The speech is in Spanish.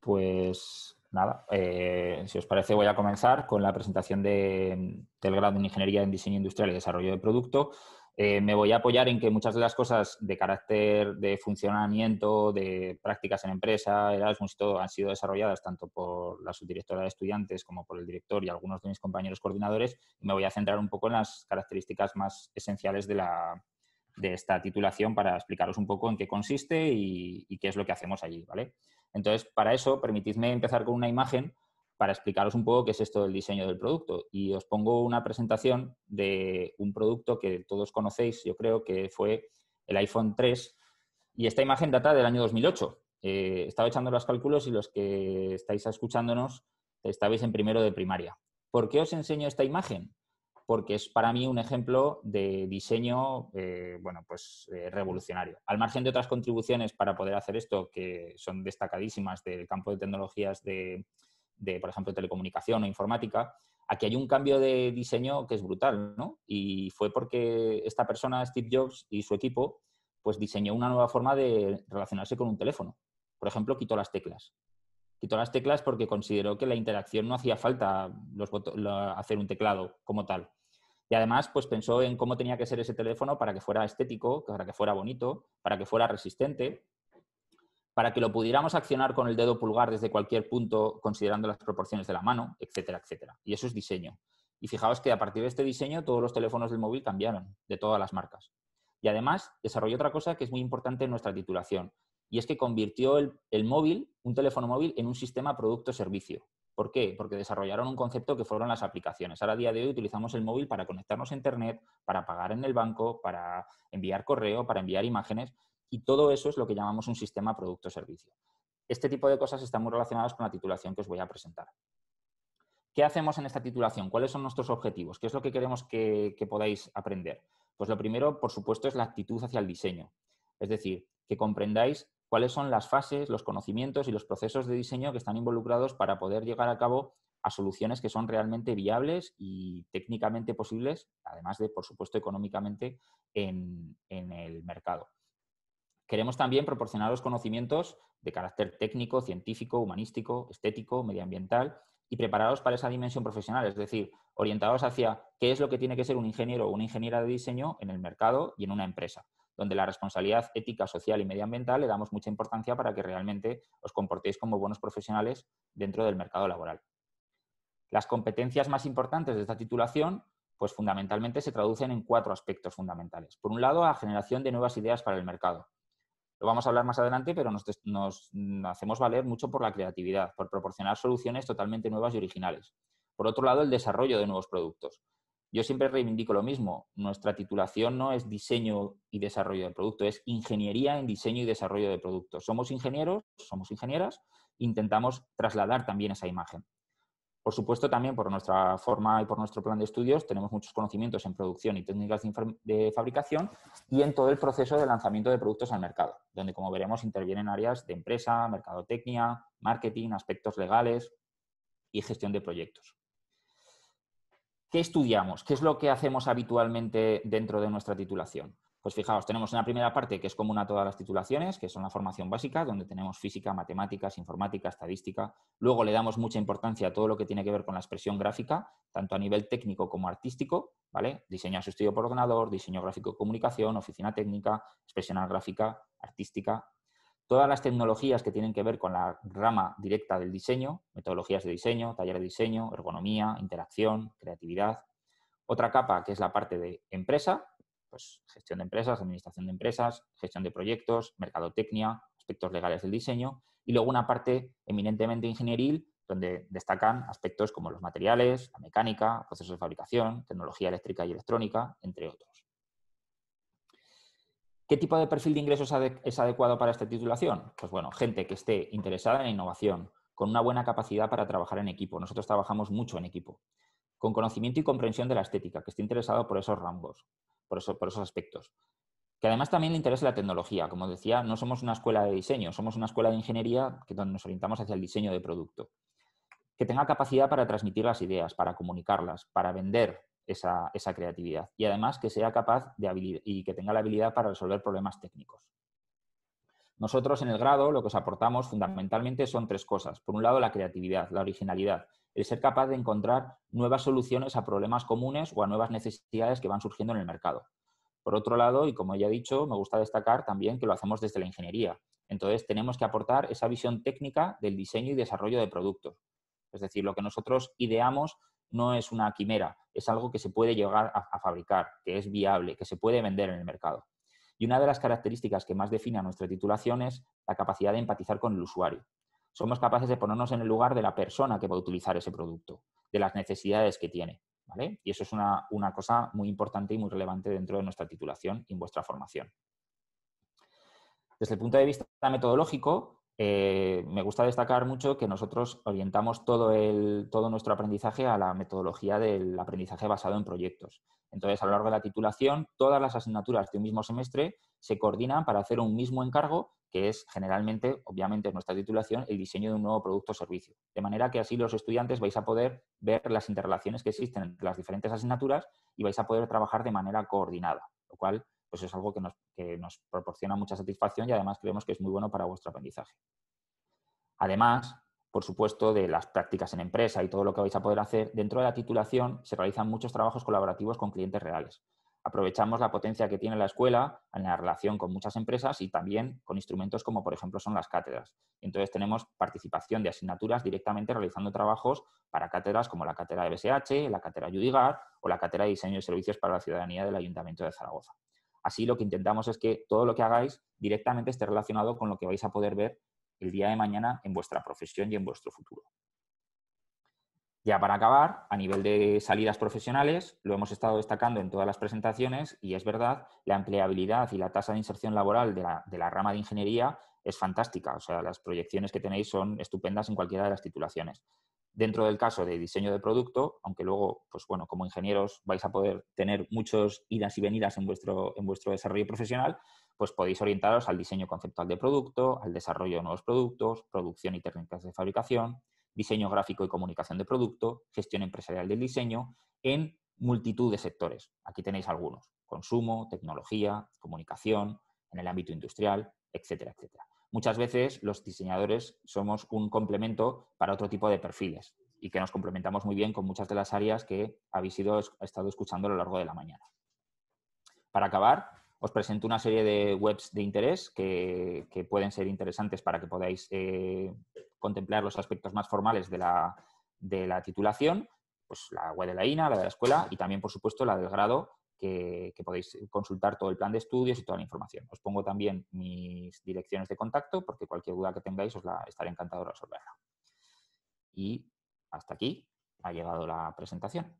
Pues nada, eh, si os parece voy a comenzar con la presentación de, del grado en Ingeniería en Diseño Industrial y Desarrollo de Producto. Eh, me voy a apoyar en que muchas de las cosas de carácter de funcionamiento, de prácticas en empresa, Erasmus y todo, han sido desarrolladas tanto por la subdirectora de estudiantes como por el director y algunos de mis compañeros coordinadores. me voy a centrar un poco en las características más esenciales de la, de esta titulación para explicaros un poco en qué consiste y, qué es lo que hacemos allí, ¿vale? Entonces, para eso, permitidme empezar con una imagen para explicaros un poco qué es esto del diseño del producto. Y os pongo una presentación de un producto que todos conocéis, yo creo que fue el iPhone 3. Y esta imagen data del año 2008. Eh, estaba echando los cálculos y los que estáis escuchándonos estabais en primero de primaria. ¿Por qué os enseño esta imagen? porque es para mí un ejemplo de diseño eh, bueno, pues, eh, revolucionario. Al margen de otras contribuciones para poder hacer esto, que son destacadísimas del campo de tecnologías de, por ejemplo, telecomunicación o informática, aquí hay un cambio de diseño que es brutal, Y fue porque esta persona, Steve Jobs y su equipo, pues diseñó una nueva forma de relacionarse con un teléfono. Por ejemplo, quitó las teclas quitó las teclas porque consideró que la interacción no hacía falta hacer un teclado como tal. Y además, pues pensó en cómo tenía que ser ese teléfono para que fuera estético, para que fuera bonito, para que fuera resistente, para que lo pudiéramos accionar con el dedo pulgar desde cualquier punto, considerando las proporciones de la mano, etcétera, etcétera. Y eso es diseño. Y fijaos que a partir de este diseño todos los teléfonos del móvil cambiaron, de todas las marcas. Y además desarrolló otra cosa que es muy importante en nuestra titulación, y es que convirtió el, móvil, un teléfono móvil, en un sistema producto-servicio. ¿Por qué? Porque desarrollaron un concepto que fueron las aplicaciones. Ahora, a día de hoy, utilizamos el móvil para conectarnos a Internet, para pagar en el banco, para enviar correo, para enviar imágenes, y todo eso es lo que llamamos un sistema producto-servicio. Este tipo de cosas están muy relacionadas con la titulación que os voy a presentar. ¿Qué hacemos en esta titulación? ¿Cuáles son nuestros objetivos? ¿Qué es lo que queremos que, que podáis aprender? Pues lo primero, por supuesto, es la actitud hacia el diseño. Es decir, que comprendáis cuáles son las fases, los conocimientos y los procesos de diseño que están involucrados para poder llegar a cabo a soluciones que son realmente viables y técnicamente posibles, además de, por supuesto, económicamente en, el mercado. Queremos también proporcionaros conocimientos de carácter técnico, científico, humanístico, estético, medioambiental y preparados para esa dimensión profesional, es decir, orientados hacia qué es lo que tiene que ser un ingeniero o una ingeniera de diseño en el mercado y en una empresa donde la responsabilidad ética, social y medioambiental le damos mucha importancia para que realmente os comportéis como buenos profesionales dentro del mercado laboral. Las competencias más importantes de esta titulación, pues fundamentalmente se traducen en cuatro aspectos fundamentales. Por un lado, la generación de nuevas ideas para el mercado. Lo vamos a hablar más adelante, pero nos, nos hacemos valer mucho por la creatividad, por proporcionar soluciones totalmente nuevas y originales. Por otro lado, el desarrollo de nuevos productos. Yo siempre reivindico lo mismo. Nuestra titulación no es diseño y desarrollo de producto, es ingeniería en diseño y desarrollo de productos. Somos ingenieros, somos ingenieras, intentamos trasladar también esa imagen. Por supuesto, también por nuestra forma y por nuestro plan de estudios, tenemos muchos conocimientos en producción y técnicas de fabricación y en todo el proceso de lanzamiento de productos al mercado, donde, como veremos, intervienen áreas de empresa, mercadotecnia, marketing, aspectos legales y gestión de proyectos. ¿Qué estudiamos? ¿Qué es lo que hacemos habitualmente dentro de nuestra titulación? Pues fijaos, tenemos una primera parte que es común a todas las titulaciones, que son la formación básica, donde tenemos física, matemáticas, informática, estadística. Luego le damos mucha importancia a todo lo que tiene que ver con la expresión gráfica, tanto a nivel técnico como artístico, ¿vale? Diseño asistido por ordenador, diseño gráfico de comunicación, oficina técnica, expresión gráfica, artística, todas las tecnologías que tienen que ver con la rama directa del diseño, metodologías de diseño, taller de diseño, ergonomía, interacción, creatividad. Otra capa que es la parte de empresa, pues gestión de empresas, administración de empresas, gestión de proyectos, mercadotecnia, aspectos legales del diseño. Y luego una parte eminentemente ingenieril donde destacan aspectos como los materiales, la mecánica, procesos de fabricación, tecnología eléctrica y electrónica, entre otros. ¿Qué tipo de perfil de ingresos es adecuado para esta titulación? Pues bueno, gente que esté interesada en innovación, con una buena capacidad para trabajar en equipo. Nosotros trabajamos mucho en equipo. Con conocimiento y comprensión de la estética, que esté interesado por esos rangos, por, esos aspectos. Que además también le interese la tecnología. Como decía, no somos una escuela de diseño, somos una escuela de ingeniería que donde nos orientamos hacia el diseño de producto. Que tenga capacidad para transmitir las ideas, para comunicarlas, para vender, esa, creatividad. Y además que sea capaz de habilidad, y que tenga la habilidad para resolver problemas técnicos. Nosotros en el grado lo que os aportamos fundamentalmente son tres cosas. Por un lado, la creatividad, la originalidad, el ser capaz de encontrar nuevas soluciones a problemas comunes o a nuevas necesidades que van surgiendo en el mercado. Por otro lado, y como ya he dicho, me gusta destacar también que lo hacemos desde la ingeniería. Entonces, tenemos que aportar esa visión técnica del diseño y desarrollo de productos. Es decir, lo que nosotros ideamos no es una quimera, es algo que se puede llegar a, fabricar, que es viable, que se puede vender en el mercado. Y una de las características que más define a nuestra titulación es la capacidad de empatizar con el usuario. Somos capaces de ponernos en el lugar de la persona que va a utilizar ese producto, de las necesidades que tiene. Y eso es una, una cosa muy importante y muy relevante dentro de nuestra titulación y en vuestra formación. Desde el punto de vista metodológico, eh, me gusta destacar mucho que nosotros orientamos todo, todo nuestro aprendizaje a la metodología del aprendizaje basado en proyectos. Entonces, a lo largo de la titulación, todas las asignaturas de un mismo semestre se coordinan para hacer un mismo encargo, que es generalmente, obviamente, en nuestra titulación, el diseño de un nuevo producto o servicio. De manera que así los estudiantes vais a poder ver las interrelaciones que existen entre las diferentes asignaturas y vais a poder trabajar de manera coordinada, lo cual pues es algo que nos, proporciona mucha satisfacción y además creemos que es muy bueno para vuestro aprendizaje. Además, por supuesto, de las prácticas en empresa y todo lo que vais a poder hacer, dentro de la titulación se realizan muchos trabajos colaborativos con clientes reales. Aprovechamos la potencia que tiene la escuela en la relación con muchas empresas y también con instrumentos como, por ejemplo, son las cátedras. Entonces tenemos participación de asignaturas directamente realizando trabajos para cátedras como la cátedra de BSH, la cátedra Yudigar o la cátedra de Diseño y Servicios para la Ciudadanía del Ayuntamiento de Zaragoza. Así lo que intentamos es que todo lo que hagáis directamente esté relacionado con lo que vais a poder ver el día de mañana en vuestra profesión y en vuestro futuro. Ya para acabar, a nivel de salidas profesionales, lo hemos estado destacando en todas las presentaciones y es verdad, la empleabilidad y la tasa de inserción laboral de la, de la rama de ingeniería es fantástica. O sea, las proyecciones que tenéis son estupendas en cualquiera de las titulaciones dentro del caso de diseño de producto, aunque luego, pues bueno, como ingenieros vais a poder tener muchas idas y venidas en vuestro, en vuestro desarrollo profesional, pues podéis orientaros al diseño conceptual de producto, al desarrollo de nuevos productos, producción y técnicas de fabricación, diseño gráfico y comunicación de producto, gestión empresarial del diseño, en multitud de sectores. Aquí tenéis algunos, consumo, tecnología, comunicación, en el ámbito industrial, etcétera, etcétera muchas veces los diseñadores somos un complemento para otro tipo de perfiles y que nos complementamos muy bien con muchas de las áreas que habéis ido, estado escuchando a lo largo de la mañana. Para acabar, os presento una serie de webs de interés que, pueden ser interesantes para que podáis eh, contemplar los aspectos más formales de la, de la titulación, pues la web de la INA, la de la escuela y también, por supuesto, la del grado que, podéis consultar todo el plan de estudios y toda la información. Os pongo también mis direcciones de contacto porque cualquier duda que tengáis os la estaré encantado de resolverla. Y hasta aquí ha llegado la presentación.